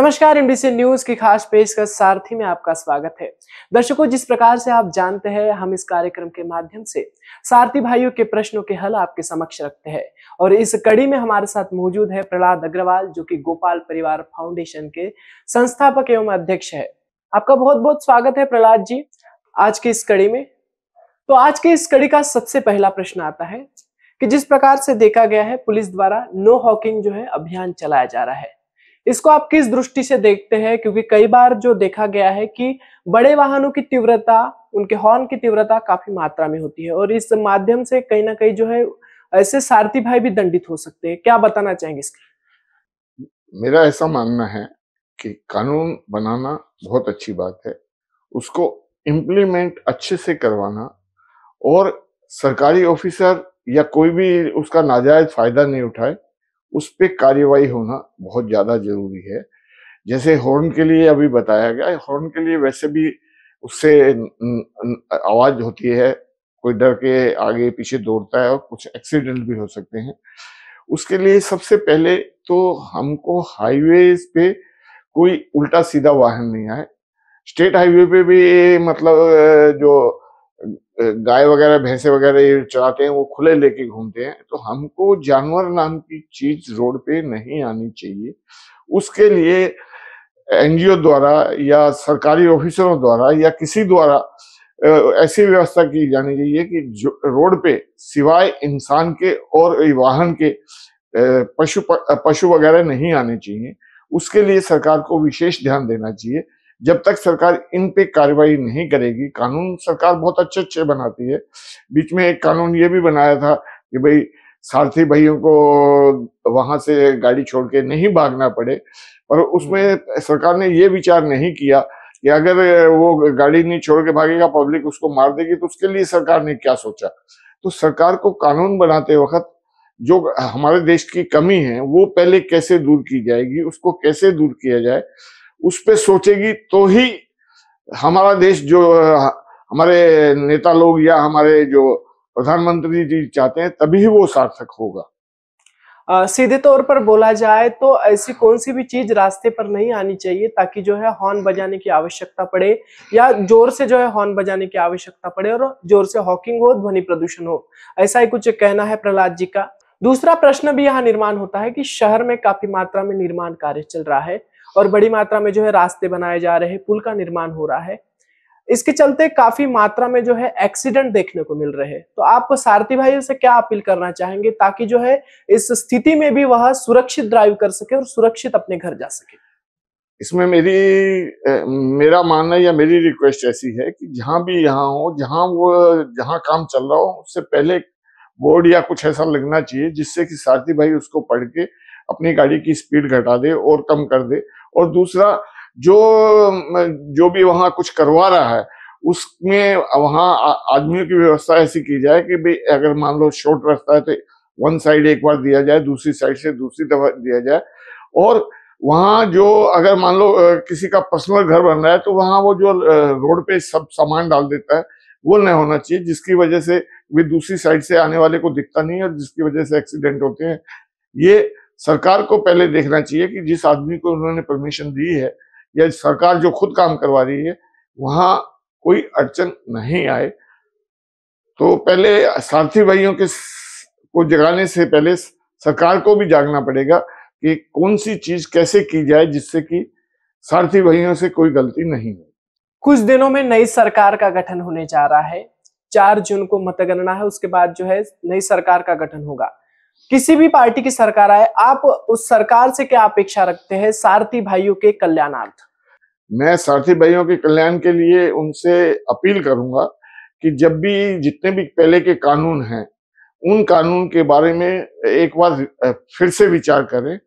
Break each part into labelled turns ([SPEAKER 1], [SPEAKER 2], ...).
[SPEAKER 1] नमस्कार MDC news की खास पेशकश सारथी में आपका स्वागत है दर्शकों जिस प्रकार से आप जानते हैं हम इस कार्यक्रम के माध्यम से सारथी भाइयों के प्रश्नों के हल आपके समक्ष रखते हैं और इस कड़ी में हमारे साथ मौजूद है प्रहलाद अग्रवाल जो कि गोपाल परिवार फाउंडेशन के संस्थापक एवं अध्यक्ष है आपका बहुत बहुत स्वागत है प्रहलाद जी आज की इस कड़ी में तो आज के इस कड़ी का सबसे पहला प्रश्न आता है कि जिस प्रकार से देखा गया है पुलिस द्वारा नो हॉकिंग जो है अभियान चलाया जा रहा है इसको आप किस दृष्टि से देखते हैं क्योंकि कई बार जो देखा गया है कि बड़े वाहनों की तीव्रता उनके हॉर्न की तीव्रता काफी मात्रा में होती है और इस माध्यम से कहीं ना कहीं जो है ऐसे सारथी भाई भी दंडित हो सकते हैं क्या बताना चाहेंगे इसके
[SPEAKER 2] मेरा ऐसा मानना है कि कानून बनाना बहुत अच्छी बात है उसको इम्प्लीमेंट अच्छे से करवाना और सरकारी ऑफिसर या कोई भी उसका नाजायज फायदा नहीं उठाए उस पर कार्यवाही होना बहुत ज़्यादा जरूरी है जैसे हॉर्न के लिए अभी बताया गया हॉर्न के लिए वैसे भी उससे आवाज़ होती है कोई डर के आगे पीछे दौड़ता है और कुछ एक्सीडेंट भी हो सकते हैं उसके लिए सबसे पहले तो हमको हाईवे पे कोई उल्टा सीधा वाहन नहीं आए स्टेट हाईवे पे भी मतलब जो गाय वगैरह भैंसे वगैरह ये चलाते हैं वो खुले लेके घूमते हैं तो हमको जानवर नाम की चीज रोड पे नहीं आनी चाहिए उसके लिए एनजीओ द्वारा या सरकारी ऑफिसरों द्वारा या किसी द्वारा ऐसी व्यवस्था की जानी चाहिए कि रोड पे सिवाय इंसान के और वाहन के पशु पशु वगैरह नहीं आने चाहिए उसके लिए सरकार को विशेष ध्यान देना चाहिए जब तक सरकार इन पे कार्रवाई नहीं करेगी कानून सरकार बहुत अच्छे अच्छे बनाती है बीच में एक कानून ये भी बनाया था कि भाई सारथी भाइयों को वहां से गाड़ी छोड़ के नहीं भागना पड़े पर उसमें सरकार ने ये विचार नहीं किया कि अगर वो गाड़ी नहीं छोड़ के भागेगा पब्लिक उसको मार देगी तो उसके लिए सरकार ने क्या सोचा तो सरकार को कानून बनाते वक्त जो हमारे देश की कमी है वो पहले कैसे दूर की जाएगी उसको कैसे दूर किया जाए उस पर सोचेगी तो ही हमारा देश जो हमारे नेता लोग या हमारे जो प्रधानमंत्री जी चाहते हैं तभी वो सार्थक होगा
[SPEAKER 1] आ, सीधे तौर पर बोला जाए तो ऐसी कौन सी भी चीज रास्ते पर नहीं आनी चाहिए ताकि जो है हॉर्न बजाने की आवश्यकता पड़े या जोर से जो है हॉर्न बजाने की आवश्यकता पड़े और जोर से हॉकिंग हो ध्वनि प्रदूषण हो ऐसा ही कुछ कहना है प्रहलाद जी का दूसरा प्रश्न भी यहाँ निर्माण होता है कि शहर में काफी मात्रा में निर्माण कार्य चल रहा है और बड़ी मात्रा में जो है रास्ते बनाए जा रहे हैं पुल का निर्माण हो रहा है इसके चलते काफी मात्रा में जो है एक्सीडेंट देखने को मिल रहे हैं तो आप सारथी भाई से क्या अपील करना चाहेंगे ताकि जो है इस स्थिति में भी वह सुरक्षित ड्राइव कर सके और सुरक्षित अपने घर जा सके
[SPEAKER 2] इसमें मेरी मेरा मानना या मेरी रिक्वेस्ट ऐसी है कि जहां भी यहाँ हो जहां वो जहां काम चल रहा हो उससे पहले बोर्ड या कुछ ऐसा लगना चाहिए जिससे कि सारथी भाई उसको पढ़ के अपनी गाड़ी की स्पीड घटा दे और कम कर दे और दूसरा जो जो भी वहाँ कुछ करवा रहा है उसमें वहाँ आदमियों की व्यवस्था ऐसी की जाए कि भाई अगर मान लो शॉर्ट रास्ता है तो वन साइड एक बार दिया जाए दूसरी साइड से दूसरी दफा दिया जाए और वहाँ जो अगर मान लो किसी का पर्सनल घर बन रहा है तो वहाँ वो जो रोड पे सब सामान डाल देता है वो नहीं होना चाहिए जिसकी वजह से वे दूसरी साइड से आने वाले को दिखता नहीं है और जिसकी वजह से एक्सीडेंट होते हैं ये सरकार को पहले देखना चाहिए कि जिस आदमी को उन्होंने परमिशन दी है या सरकार जो खुद काम करवा रही है वहां कोई अड़चन नहीं आए तो पहले सारथी भाइयों के को जगाने से पहले सरकार को भी जागना पड़ेगा कि कौन सी चीज कैसे की जाए जिससे कि सारथी भाइयों से कोई गलती नहीं हो
[SPEAKER 1] कुछ दिनों में नई सरकार का गठन होने जा रहा है चार जून को मतगणना है उसके बाद जो है नई सरकार का गठन होगा किसी भी पार्टी की सरकार आए आप उस सरकार से क्या अपेक्षा रखते हैं सारथी भाइयों के कल्याणार्थ
[SPEAKER 2] मैं सारथी भाइयों के कल्याण के लिए उनसे अपील करूंगा कि जब भी जितने भी पहले के कानून हैं उन कानून के बारे में एक बार फिर से विचार करें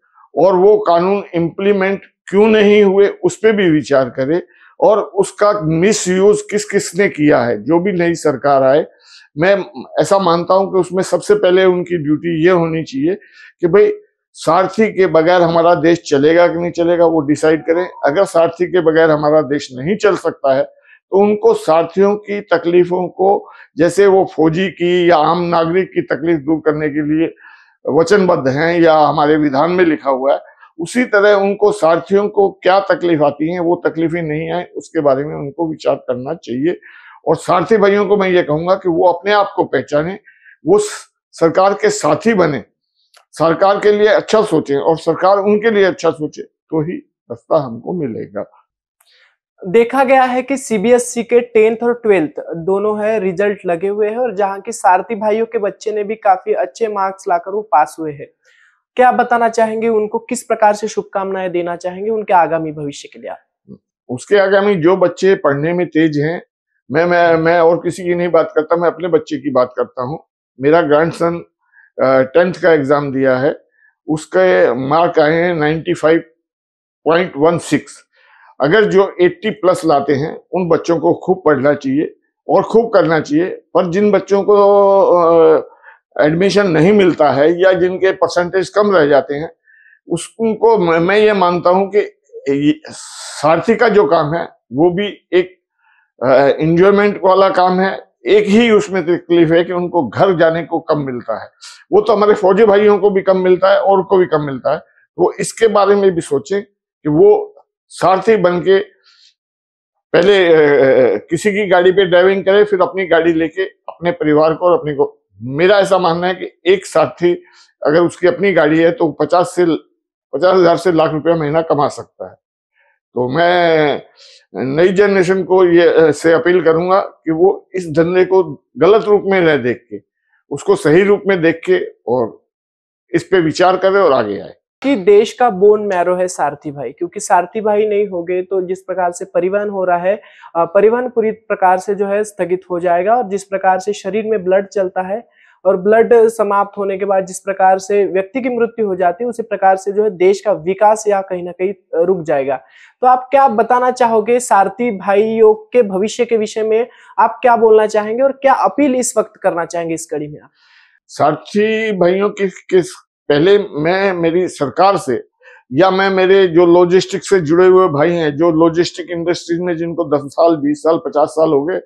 [SPEAKER 2] और वो कानून इम्प्लीमेंट क्यों नहीं हुए उस पर भी विचार करें और उसका मिस यूज किस किसने किया है जो भी नई सरकार आए मैं ऐसा मानता हूं कि उसमें सबसे पहले उनकी ड्यूटी ये होनी चाहिए कि भाई सारथी के बगैर हमारा देश चलेगा कि नहीं चलेगा वो डिसाइड करें अगर सारथी के बगैर हमारा देश नहीं चल सकता है तो उनको सारथियों की तकलीफों को जैसे वो फौजी की या आम नागरिक की तकलीफ दूर करने के लिए वचनबद्ध हैं या हमारे विधान में लिखा हुआ है उसी तरह उनको सारथियों को क्या तकलीफ आती है वो तकलीफें नहीं आए उसके बारे में उनको विचार करना चाहिए और सारथी भाइयों को मैं ये कहूंगा कि वो अपने आप को पहचाने वो सरकार के साथी बने सरकार के लिए अच्छा सोचे और सरकार उनके
[SPEAKER 1] लिए अच्छा सोचे तो ही रास्ता हमको मिलेगा देखा गया है कि सीबीएसई e के टेंथ और ट्वेल्थ दोनों है रिजल्ट लगे हुए हैं और जहां के सारथी भाइयों के बच्चे ने भी काफी अच्छे मार्क्स लाकर वो पास हुए हैं क्या आप बताना चाहेंगे उनको किस प्रकार से शुभकामनाएं देना चाहेंगे उनके आगामी भविष्य के लिए
[SPEAKER 2] उसके आगामी जो बच्चे पढ़ने में तेज हैं मैं मैं मैं और किसी की नहीं बात करता मैं अपने बच्चे की बात करता हूँ मेरा सन टेंथ का एग्जाम दिया है उसके मार्क आए हैं ninety five point one six अगर जो एट्टी प्लस लाते हैं उन बच्चों को खूब पढ़ना चाहिए और खूब करना चाहिए पर जिन बच्चों को एडमिशन नहीं मिलता है या जिनके परसेंटेज कम रह जाते हैं उसको मैं ये मानता हूँ कि सारथी का जो काम है वो भी एक इंजॉयमेंट वाला काम है एक ही उसमें तकलीफ है कि उनको घर जाने को कम मिलता है वो तो हमारे फौजी भाइयों को भी कम मिलता है और को भी कम मिलता है वो तो इसके बारे में भी सोचें कि वो सारथी बन के पहले किसी की गाड़ी पे ड्राइविंग करे फिर अपनी गाड़ी लेके अपने परिवार को और अपने को मेरा ऐसा मानना है कि एक साथी अगर उसकी अपनी गाड़ी है तो पचास से पचास हजार से लाख रुपया महीना कमा सकता है तो मैं नई जनरेशन को ये से अपील करूंगा कि वो इस धंधे को गलत रूप में न देख के उसको सही रूप में देख के और इस पे विचार करे और आगे आए कि
[SPEAKER 1] देश का बोन मैरो है सारथी भाई क्योंकि सारथी भाई नहीं गए तो जिस प्रकार से परिवहन हो रहा है परिवहन पूरी प्रकार से जो है स्थगित हो जाएगा और जिस प्रकार से शरीर में ब्लड चलता है और ब्लड समाप्त होने के बाद जिस प्रकार से व्यक्ति की मृत्यु हो जाती है उसी प्रकार से जो है देश का विकास या कहीं ना कहीं रुक जाएगा तो आप क्या बताना चाहोगे सारथी भाइयों के भविष्य के विषय में आप क्या बोलना चाहेंगे और क्या अपील इस वक्त करना चाहेंगे इस कड़ी में आप
[SPEAKER 2] सारथी भाइयों की किस पहले मैं मेरी सरकार से या मैं मेरे जो लॉजिस्टिक से जुड़े हुए भाई हैं जो लॉजिस्टिक इंडस्ट्रीज में जिनको दस साल बीस साल पचास साल हो गए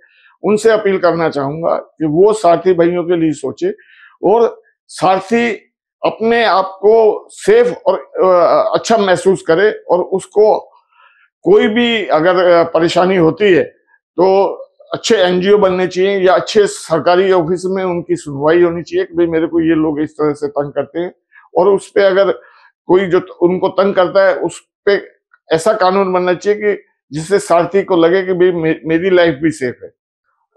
[SPEAKER 2] उनसे अपील करना चाहूंगा कि वो सारथी भाइयों के लिए सोचे और सारथी अपने आप को सेफ और अच्छा महसूस करे और उसको कोई भी अगर परेशानी होती है तो अच्छे एनजीओ बनने चाहिए या अच्छे सरकारी ऑफिस में उनकी सुनवाई होनी चाहिए कि भाई मेरे को ये लोग इस तरह से तंग करते हैं और उस पर अगर कोई जो उनको तंग करता है उस पर ऐसा कानून बनना चाहिए कि जिससे सारथी को लगे कि भाई मेरी लाइफ भी सेफ
[SPEAKER 1] है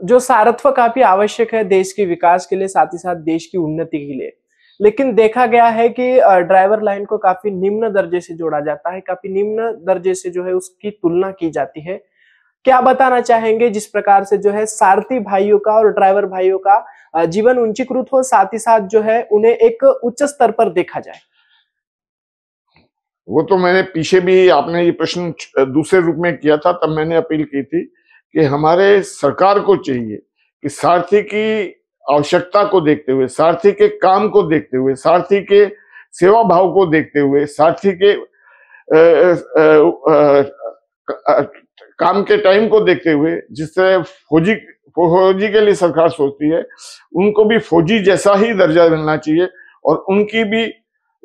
[SPEAKER 1] जो सारत्व काफी आवश्यक है देश के विकास के लिए साथ ही साथ देश की उन्नति के लिए लेकिन देखा गया है कि ड्राइवर लाइन को काफी निम्न दर्जे से जोड़ा जाता है काफी निम्न दर्जे से जो है उसकी तुलना की जाती है क्या बताना चाहेंगे जिस प्रकार से जो है सारथी भाइयों का और ड्राइवर भाइयों का जीवन उंचीकृत हो साथ ही साथ जो है उन्हें एक उच्च स्तर पर देखा जाए
[SPEAKER 2] वो तो मैंने पीछे भी आपने ये प्रश्न दूसरे रूप में किया था तब मैंने अपील की थी कि हमारे सरकार को चाहिए कि सारथी की आवश्यकता को देखते हुए सारथी के काम को देखते हुए सारथी के सेवा भाव को देखते हुए सारथी के काम के टाइम को देखते हुए जिस तरह फौजी फौजी के लिए सरकार सोचती है उनको भी फौजी जैसा ही दर्जा मिलना चाहिए और उनकी भी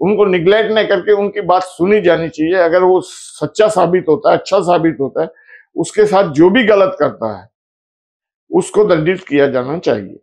[SPEAKER 2] उनको निग्लेक्ट न करके उनकी बात सुनी जानी चाहिए अगर वो सच्चा साबित होता है अच्छा साबित होता है उसके साथ जो भी गलत करता है उसको दंडित किया जाना चाहिए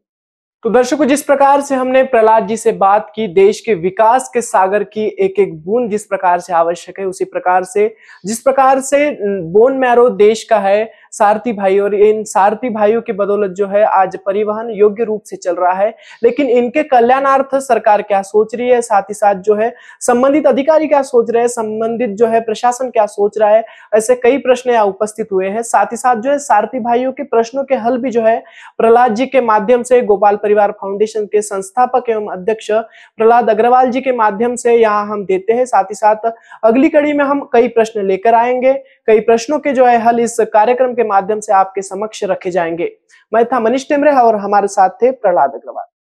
[SPEAKER 1] तो दर्शकों जिस प्रकार से हमने प्रहलाद जी से बात की देश के विकास के सागर की एक एक बूंद जिस प्रकार से आवश्यक है उसी प्रकार से जिस प्रकार से बोन मैरो देश का है सारथी भाई और इन सारथी भाइयों की बदौलत जो है आज परिवहन योग्य रूप से चल रहा है लेकिन इनके कल्याणार्थ सरकार क्या सोच रही है साथ ही साथ जो है संबंधित अधिकारी क्या सोच रहे हैं संबंधित जो है प्रशासन क्या सोच रहा है ऐसे कई प्रश्न यहाँ उपस्थित हुए हैं साथ ही साथ जो है सारथी भाइयों के प्रश्नों के हल भी जो है प्रहलाद जी के माध्यम से गोपाल परिवार फाउंडेशन के संस्थापक एवं अध्यक्ष प्रहलाद अग्रवाल जी के माध्यम से यहाँ हम देते हैं साथ ही साथ अगली कड़ी में हम कई प्रश्न लेकर आएंगे कई प्रश्नों के जो है हल इस कार्यक्रम के माध्यम से आपके समक्ष रखे जाएंगे मैं था मनीष टेमरे और हमारे साथ थे प्रहलाद अग्रवाल